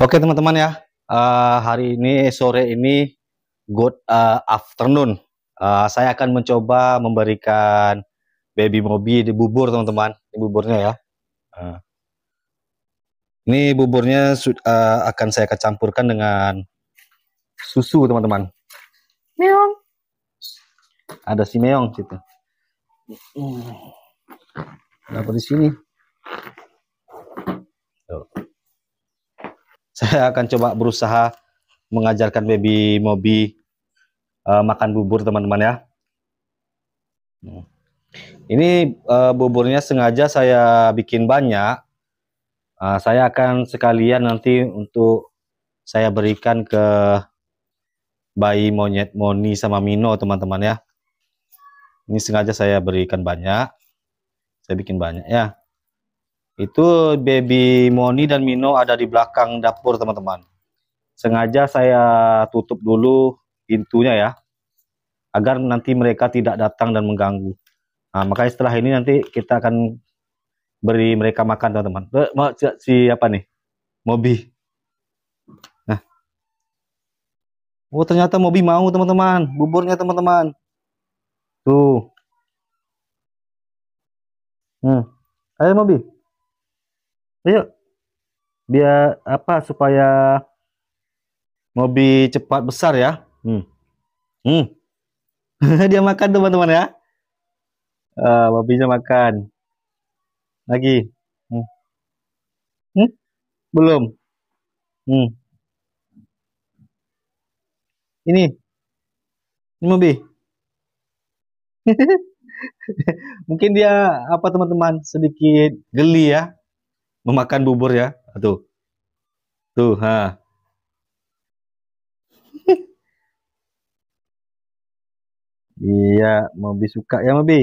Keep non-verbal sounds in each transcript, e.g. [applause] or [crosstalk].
Oke teman-teman ya, uh, hari ini sore ini good uh, afternoon. Uh, saya akan mencoba memberikan baby mobi di bubur teman-teman, ini buburnya ya. Uh. Ini buburnya uh, akan saya kecampurkan dengan susu teman-teman. Meong. Ada si meong situ. Kenapa di sini? Tuh saya akan coba berusaha mengajarkan baby Mobi uh, eh, makan bubur teman-teman ya. Ini uh, buburnya sengaja saya bikin banyak. Uh, saya akan sekalian nanti untuk saya berikan ke bayi monyet Moni sama Mino teman-teman ya. Ini sengaja saya berikan banyak. Saya bikin banyak ya. Itu baby Moni dan Mino ada di belakang dapur teman-teman. Sengaja saya tutup dulu pintunya ya. Agar nanti mereka tidak datang dan mengganggu. Nah, makanya setelah ini nanti kita akan beri mereka makan teman-teman. Eh, mau siapa nih? Mobi. Nah. Oh, ternyata Mobi mau teman-teman, buburnya teman-teman. Tuh. Hmm. Ayo Mobi ayo iya. Biar apa supaya mobil cepat besar ya. Hmm. Hmm. [laughs] Dia makan teman-teman ya. Uh, eh, mobilnya makan. Lagi. Hmm. Hmm? Belum. Hmm. Ini. Ini mobil. [laughs] Mungkin dia apa teman-teman sedikit geli ya memakan bubur ya. Ah, tuh. Tuh, ha. [laughs] iya, Mobi suka ya, Mobi.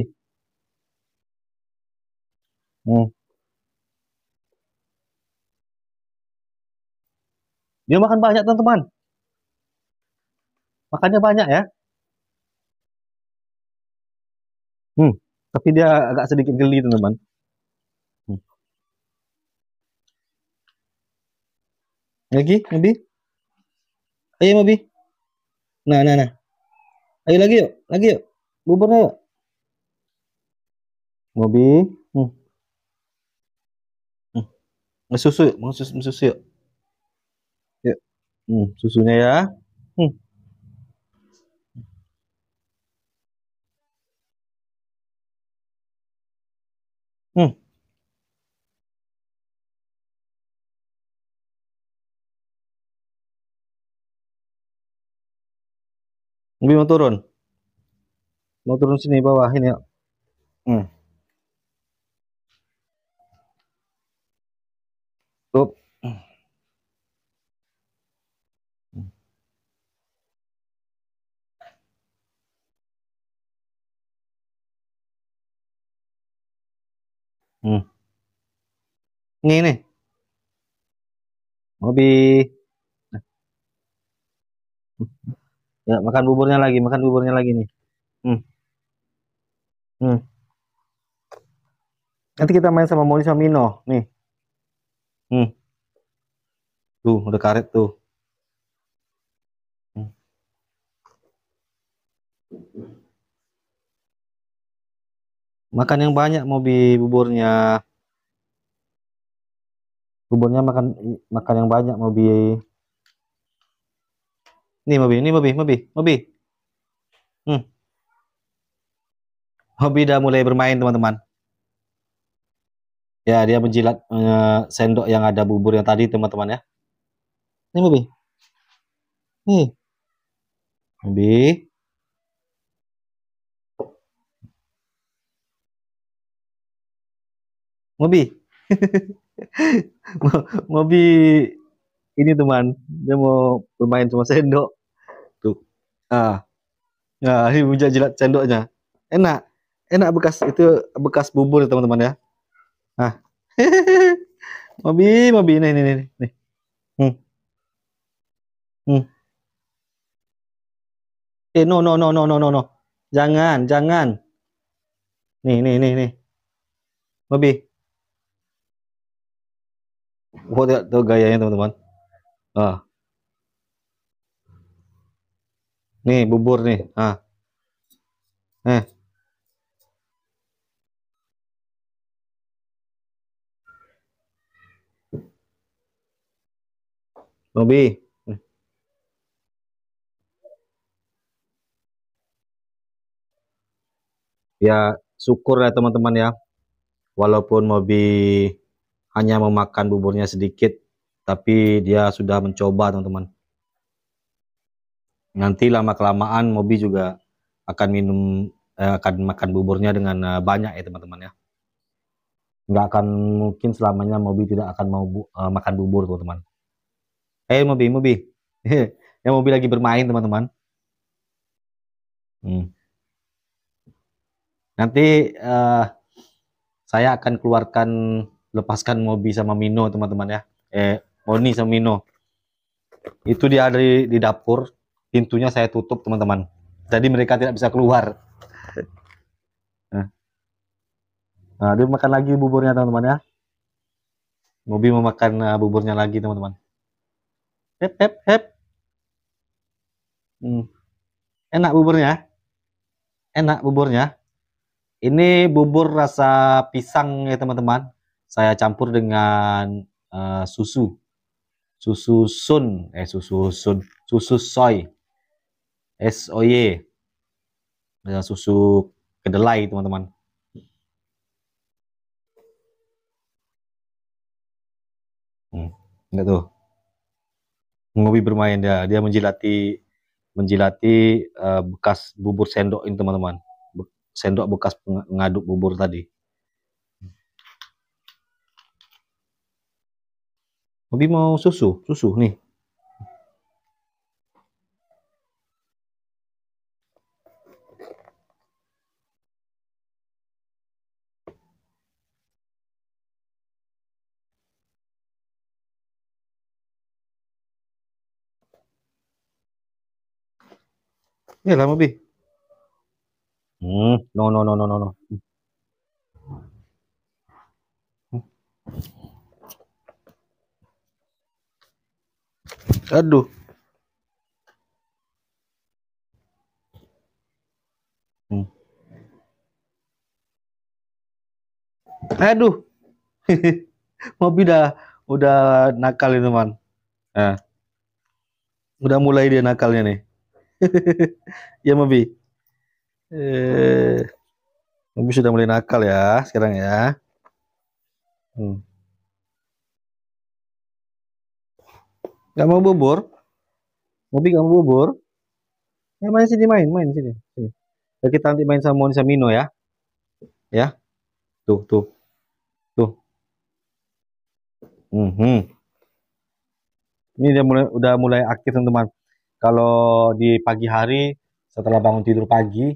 Hmm. Dia makan banyak, teman-teman. Makannya banyak ya. Hmm, tapi dia agak sedikit geli, teman-teman. Lagi, mobi Ayo, mobi Nah, nah, nah. Ayo lagi yuk, lagi yuk. Bubur ayo. Mobi. Hmm. Hmm. Susu, yuk. susu, yuk. Yuk. Hmm, susunya ya. Hmm. Bibi mau turun. Mau turun sini bawah ini ya. Hmm. Tutup. Hmm. Ini nih. Mobi. Ya, makan buburnya lagi, makan buburnya lagi nih. Hmm. Hmm. Nanti kita main sama Moni sama Mino, nih. Hmm. Tuh, udah karet tuh. Hmm. Makan yang banyak Mobi buburnya. Buburnya makan makan yang banyak Mobi. Nih Mobi, ini Mobi, Mobi, Mobi. Hmm. Mobi udah mulai bermain teman-teman. Ya, dia menjilat uh, sendok yang ada bubur yang tadi teman-teman ya. Ini Mobi. Nih. Mobi. Mobi. Mobi ini teman, dia mau bermain sama sendok ah ya ini bujak jilat sendoknya enak enak bekas itu bekas bubur teman-teman ya ah [laughs] mobi mobi ini ini ini nih hmm. Hmm. eh no no no no no no no jangan jangan nih nih nih nih mobi Wah, oh, tuh gayanya teman-teman. Ah. Nih bubur nih. Ah. Eh. Nobi. Ya, syukur ya teman-teman ya. Walaupun Mobi hanya memakan buburnya sedikit, tapi dia sudah mencoba teman-teman nanti lama kelamaan Mobi juga akan minum eh, akan makan buburnya dengan eh, banyak ya teman-teman ya nggak akan mungkin selamanya Mobi tidak akan mau bu, eh, makan bubur teman-teman eh Mobi Mobi [laughs] ya Mobi lagi bermain teman-teman hmm. nanti eh, saya akan keluarkan lepaskan Mobi sama Mino teman-teman ya eh Moni sama Mino itu dia dari di dapur pintunya saya tutup teman-teman. Jadi mereka tidak bisa keluar. Nah, nah dia makan lagi buburnya teman-teman ya. Mobi memakan uh, buburnya lagi teman-teman. Hep hep hep. Hmm. Enak buburnya. Enak buburnya. Ini bubur rasa pisang ya teman-teman. Saya campur dengan uh, susu. Susu sun, eh susu sun, susu soy. SOY susu kedelai teman-teman hmm, enggak tuh ngopi bermain dia dia menjilati menjilati uh, bekas bubur sendok ini teman-teman Be sendok bekas pengaduk bubur tadi Mobi mau susu susu nih Ya lama bi. Hmm, no no no no no no. Aduh. Hmm. Aduh. Mobi [laughs] udah udah nakal ini, teman. Nah. Eh. Udah mulai dia nakalnya nih. [laughs] ya Mobi. Eh, Mobi sudah mulai nakal ya sekarang ya. Hmm. Gak mau bubur? Mobi gak mau bubur? Ya main sini main, main sini. sini. kita nanti main sama Monisa Mino ya. Ya. Tuh, tuh. Tuh. Mm -hmm. Ini dia mulai udah mulai aktif teman-teman. Kalau di pagi hari setelah bangun tidur pagi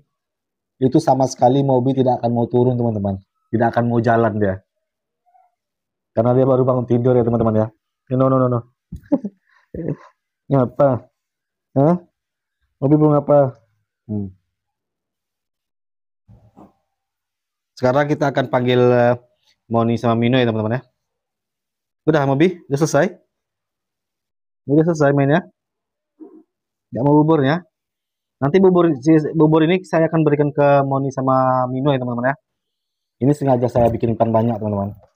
itu sama sekali mobil tidak akan mau turun teman-teman, tidak akan mau jalan dia. Karena dia baru bangun tidur ya teman-teman ya. Eh, no no no no. [laughs] Ngapa? Hah? Mobil belum apa? Hmm. Sekarang kita akan panggil eh, Moni sama Mino ya teman-teman ya. Udah mobil udah selesai. Udah selesai mainnya nggak mau bubur ya nanti bubur bubur ini saya akan berikan ke Moni sama Mino ya teman-teman ya ini sengaja saya bikinkan banyak teman-teman